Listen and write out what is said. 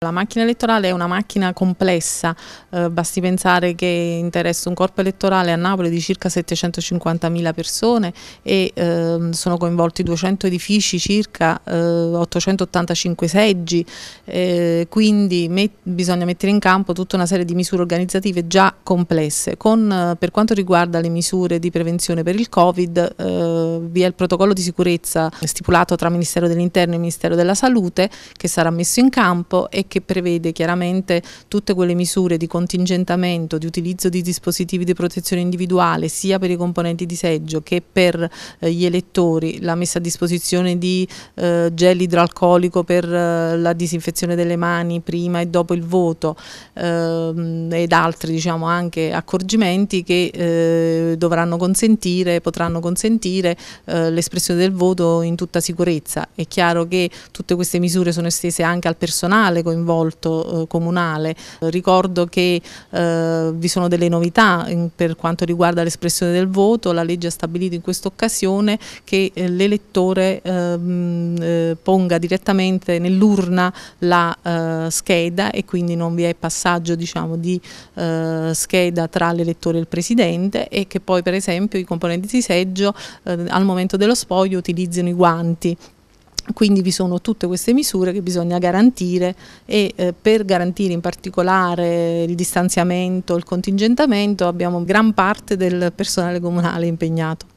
La macchina elettorale è una macchina complessa, eh, basti pensare che interessa un corpo elettorale a Napoli di circa 750.000 persone e eh, sono coinvolti 200 edifici circa, eh, 885 seggi, eh, quindi met bisogna mettere in campo tutta una serie di misure organizzative già complesse. Con, eh, per quanto riguarda le misure di prevenzione per il Covid, eh, vi è il protocollo di sicurezza stipulato tra Ministero dell'Interno e Ministero della Salute che sarà messo in campo e che prevede chiaramente tutte quelle misure di contingentamento, di utilizzo di dispositivi di protezione individuale sia per i componenti di seggio che per eh, gli elettori, la messa a disposizione di eh, gel idroalcolico per eh, la disinfezione delle mani prima e dopo il voto ehm, ed altri diciamo, anche accorgimenti che eh, dovranno consentire, potranno consentire eh, l'espressione del voto in tutta sicurezza. È chiaro che tutte queste misure sono estese anche al personale coinvolto involto eh, comunale. Ricordo che eh, vi sono delle novità in, per quanto riguarda l'espressione del voto, la legge ha stabilito in questa occasione che eh, l'elettore ehm, eh, ponga direttamente nell'urna la eh, scheda e quindi non vi è passaggio diciamo, di eh, scheda tra l'elettore e il Presidente e che poi per esempio i componenti di seggio al momento dello spoglio utilizzino i guanti quindi vi sono tutte queste misure che bisogna garantire e eh, per garantire in particolare il distanziamento, il contingentamento abbiamo gran parte del personale comunale impegnato.